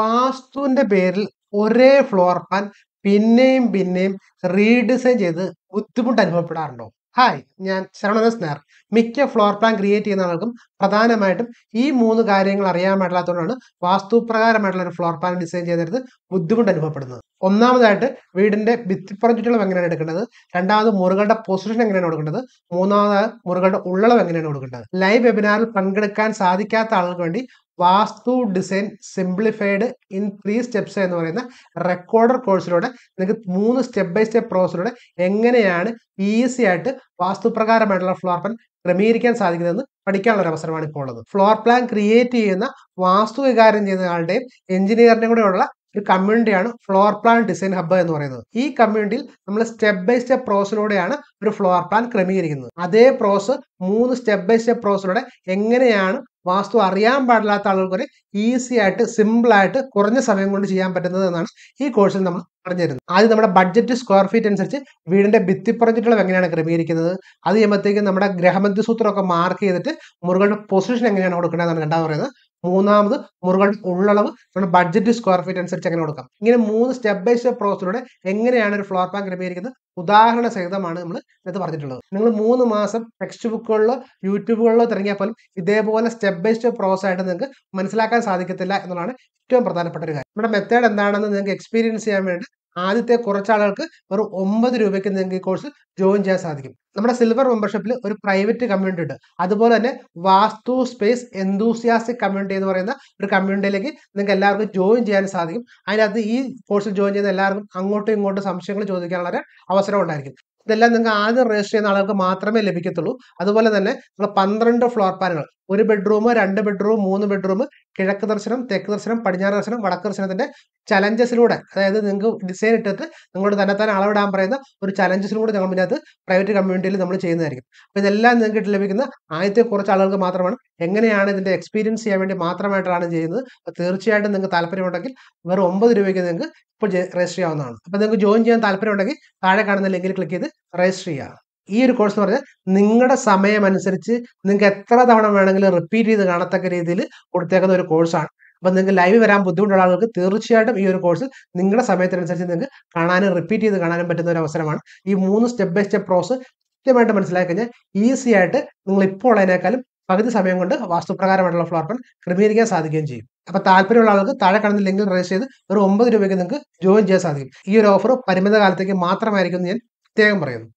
വാസ്തുവിൻ്റെ പേരിൽ ഒരേ floor plan പിന്നെയും പിന്നെയും റീഡിസൈൻ ചെയ്ത് ബുദ്ധിമുട്ട് അനുഭവപ്പെടാറുണ്ടോ ഹായ് ഞാൻ ശരണന സ്നേർ മിക്ക ഫ്ലോർ പ്ലാൻ ക്രിയേറ്റ് ചെയ്യുന്ന ആൾക്കും പ്രധാനമായിട്ടും ഈ മൂന്ന് കാര്യങ്ങൾ അറിയാൻ പാടില്ലാത്തതുകൊണ്ടാണ് വാസ്തുപ്രകാരമായിട്ടുള്ള ഒരു ഫ്ലോർ പ്ലാൻ ഡിസൈൻ ചെയ്തെടുത്ത് ബുദ്ധിമുട്ട് അനുഭവപ്പെടുന്നത് ഒന്നാമതായിട്ട് വീടിന്റെ ഭിത്തിപ്പുറം ചുറ്റളവ് എങ്ങനെയാണ് എടുക്കേണ്ടത് രണ്ടാമത് മുറികളുടെ പൊസിഷൻ എങ്ങനെയാണ് കൊടുക്കേണ്ടത് മൂന്നാമത് മുറികളുടെ ഉള്ളളവ് എങ്ങനെയാണ് കൊടുക്കേണ്ടത് ലൈവ് വെബിനാറിൽ പങ്കെടുക്കാൻ സാധിക്കാത്ത ആളുകൾക്ക് വേണ്ടി Vastu design simplified in three steps എന്ന് പറയുന്ന റെക്കോർഡർ കോഴ്സിലൂടെ നിങ്ങൾക്ക് മൂന്ന് സ്റ്റെപ്പ് ബൈ സ്റ്റെപ്പ് പ്രോസസ്സിലൂടെ എങ്ങനെയാണ് ഈസി ആയിട്ട് വാസ്തുപ്രകാരമായിട്ടുള്ള ഫ്ലോർ പ്ലാൻ ക്രമീകരിക്കാൻ സാധിക്കുന്നതെന്ന് പഠിക്കാനുള്ള ഒരു അവസരമാണ് ഇപ്പോൾ ഉള്ളത് ഫ്ലോർ പ്ലാൻ ക്രിയേറ്റ് ചെയ്യുന്ന വാസ്തു വികാരം ചെയ്യുന്ന ആളുടെയും എഞ്ചിനീയറിൻ്റെയും കൂടെയുള്ള ഒരു കമ്മ്യൂണിറ്റിയാണ് ഫ്ലോർ പ്ലാൻ ഡിസൈൻ ഹബ്ബ് എന്ന് പറയുന്നത് ഈ കമ്മ്യൂണിറ്റിയിൽ നമ്മൾ സ്റ്റെപ്പ് ബൈ സ്റ്റെപ്പ് പ്രോസസ്സിലൂടെയാണ് ഒരു ഫ്ലോർ പ്ലാൻ ക്രമീകരിക്കുന്നത് അതേ പ്രോസസ് മൂന്ന് സ്റ്റെപ്പ് ബൈ സ്റ്റെപ്പ് പ്രോസസ്സിലൂടെ എങ്ങനെയാണ് വാസ്തു അറിയാൻ പാടില്ലാത്ത ആളുകൾക്ക് വരെ ഈസി ആയിട്ട് സിമ്പിൾ ആയിട്ട് കുറഞ്ഞ സമയം കൊണ്ട് ചെയ്യാൻ പറ്റുന്നത് എന്നാണ് ഈ കോഴ്സിൽ നമ്മൾ പറഞ്ഞിരുന്നത് ആദ്യം നമ്മുടെ ബഡ്ജറ്റ് സ്ക്വയർ ഫീറ്റ് അനുസരിച്ച് വീടിന്റെ ഭിത്തിപ്പുറഞ്ഞിട്ടുള്ള എങ്ങനെയാണ് ക്രമീകരിക്കുന്നത് അത് ചെയ്യുമ്പോഴത്തേക്കും നമ്മുടെ ഗ്രഹമന്ത്രി സൂത്രമൊക്കെ മാർക്ക് ചെയ്തിട്ട് മുറികളുടെ പൊസിഷൻ എങ്ങനെയാണ് കൊടുക്കേണ്ടതെന്നാണ് രണ്ടാമത് പറയുന്നത് മൂന്നാമത് മുറികളുടെ ഉള്ളളവ് നമ്മുടെ ബഡ്ജറ്റ് സ്ക്വയർ ഫീറ്റ് അനുസരിച്ച് എങ്ങനെ കൊടുക്കാം ഇങ്ങനെ മൂന്ന് സ്റ്റെപ്പ് ബൈ സ്റ്റെപ്പ് പ്രോസസ്സിലൂടെ എങ്ങനെയാണ് ഒരു ഫ്ലോർ പ്ലാൻ ക്രമീകരിക്കുന്നത് ഉദാഹരണ സഹിതമാണ് നമ്മൾ ഇന്നത്തെ പറഞ്ഞിട്ടുള്ളത് നിങ്ങൾ മൂന്ന് മാസം ടെക്സ്റ്റ് ബുക്കുകളിലോ യൂട്യൂബുകളിലോ തിരങ്ങിയാൽ പോലും ഇതേപോലെ സ്റ്റെപ്പ് ബൈ സ്റ്റെപ്പ് പ്രോസസ് ആയിട്ട് നിങ്ങൾക്ക് മനസ്സിലാക്കാൻ സാധിക്കത്തില്ല എന്നുള്ളതാണ് ഏറ്റവും പ്രധാനപ്പെട്ട ഒരു കാര്യം നമ്മുടെ മെത്തേഡ് എന്താണെന്ന് നിങ്ങൾക്ക് എക്സ്പീരിയൻസ് ചെയ്യാൻ വേണ്ടി ആദ്യത്തെ കുറച്ച് ആളുകൾക്ക് വെറും ഒമ്പത് രൂപയ്ക്ക് നിങ്ങൾക്ക് ഈ കോഴ്സ് ജോയിൻ ചെയ്യാൻ സാധിക്കും നമ്മുടെ സിൽവർ മെമ്പർഷിപ്പിൽ ഒരു പ്രൈവറ്റ് കമ്മ്യൂണിറ്റി ഉണ്ട് അതുപോലെ തന്നെ വാസ്തു സ്പേസ് എന്തൂസിയാസ്റ്റിക് കമ്മ്യൂണിറ്റി എന്ന് പറയുന്ന ഒരു കമ്മ്യൂണിറ്റിയിലേക്ക് നിങ്ങൾക്ക് എല്ലാവർക്കും ജോയിൻ ചെയ്യാൻ സാധിക്കും അതിനകത്ത് ഈ കോഴ്സിൽ ജോയിൻ ചെയ്യുന്ന എല്ലാവർക്കും അങ്ങോട്ടും ഇങ്ങോട്ടും സംശയങ്ങൾ ചോദിക്കാനുള്ള അവസരം ഉണ്ടായിരിക്കും ഇതെല്ലാം നിങ്ങൾക്ക് ആദ്യം രജിസ്റ്റർ ചെയ്യുന്ന ആളുകൾക്ക് മാത്രമേ ലഭിക്കത്തുള്ളൂ അതുപോലെ തന്നെ നിങ്ങൾ പന്ത്രണ്ട് ഫ്ലോർ പാനുകൾ ഒരു ബെഡ്റൂം രണ്ട് ബെഡ്റൂം മൂന്ന് ബെഡ്റൂം കിഴക്ക് ദർശനം തെക്ക് ദർശനം പടിഞ്ഞാറ് ദർശനം വടക്ക് ദർശനത്തിന്റെ ചലഞ്ചസിലൂടെ അതായത് നിങ്ങൾക്ക് ഡിസൈൻ ഇട്ടിട്ട് നിങ്ങളോട് തന്നെ തന്നെ അളവിടാൻ പറയുന്ന ഒരു ചലഞ്ചസിലൂടെ പിന്നെ അത് പ്രൈവറ്റ് കമ്മ്യൂണിറ്റിയിൽ നമ്മൾ ചെയ്യുന്നതായിരിക്കും അപ്പോൾ ഇതെല്ലാം നിങ്ങൾക്ക് ലഭിക്കുന്ന ആദ്യത്തെ കുറച്ച് ആളുകൾക്ക് മാത്രമാണ് എങ്ങനെയാണ് ഇതിന്റെ എക്സ്പീരിയൻസ് ചെയ്യാൻ വേണ്ടി മാത്രമായിട്ടാണ് ചെയ്യുന്നത് അപ്പോൾ തീർച്ചയായിട്ടും നിങ്ങൾക്ക് താല്പര്യമുണ്ടെങ്കിൽ വെറും ഒമ്പത് രൂപയ്ക്ക് നിങ്ങൾക്ക് ഇപ്പോൾ രജിസ്റ്റർ ചെയ്യാവുന്നതാണ് അപ്പോൾ നിങ്ങൾക്ക് ജോയിൻ ചെയ്യാൻ താല്പര്യമുണ്ടെങ്കിൽ താഴെ കാണുന്ന ലിങ്കിൽ ക്ലിക്ക് ചെയ്ത് രജിസ്റ്റർ ചെയ്യുക ഈ ഒരു കോഴ്സ് എന്ന് പറഞ്ഞാൽ നിങ്ങളുടെ സമയമനുസരിച്ച് നിങ്ങൾക്ക് എത്ര തവണ വേണമെങ്കിലും റിപ്പീറ്റ് ചെയ്ത് കാണത്തക്ക രീതിയിൽ കൊടുത്തേക്കുന്ന ഒരു കോഴ്സാണ് അപ്പം നിങ്ങൾക്ക് ലൈവ് വരാൻ ബുദ്ധിമുട്ടുള്ള ആളുകൾക്ക് തീർച്ചയായിട്ടും ഈ ഒരു കോഴ്സ് നിങ്ങളുടെ സമയത്തിനനുസരിച്ച് നിങ്ങൾക്ക് കാണാനും റിപ്പീറ്റ് ചെയ്ത് കാണാനും പറ്റുന്ന ഒരു അവസരമാണ് ഈ മൂന്ന് സ്റ്റെപ്പ് ബൈ സ്റ്റെപ്പ് പ്രോസസ് കൃത്യമായിട്ട് മനസ്സിലാക്കി കഴിഞ്ഞാൽ ഈസി ആയിട്ട് നിങ്ങൾ ഇപ്പോൾ ഉള്ളതിനേക്കാളും പകുതി സമയം കൊണ്ട് വാസ്തുപ്രകാരമായിട്ടുള്ള ഫ്ലോർ പ്ലാൻ ക്രമീകരിക്കാൻ സാധിക്കുകയും ചെയ്യും അപ്പോൾ താല്പര്യമുള്ള ആൾക്ക് താഴെ കാണുന്ന ലിങ്കിൽ രജിസ്റ്റർ ചെയ്ത് ഒരു ഒമ്പത് രൂപയ്ക്ക് നിങ്ങൾക്ക് ജോയിൻ ചെയ്യാൻ സാധിക്കും ഈ ഒരു ഓഫർ പരിമിത കാലത്തേക്ക് മാത്രമായിരിക്കും ഞാൻ പ്രത്യേകം പറയുന്നു